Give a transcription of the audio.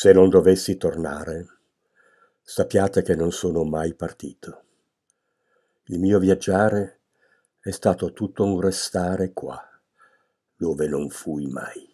Se non dovessi tornare, sappiate che non sono mai partito. Il mio viaggiare è stato tutto un restare qua, dove non fui mai.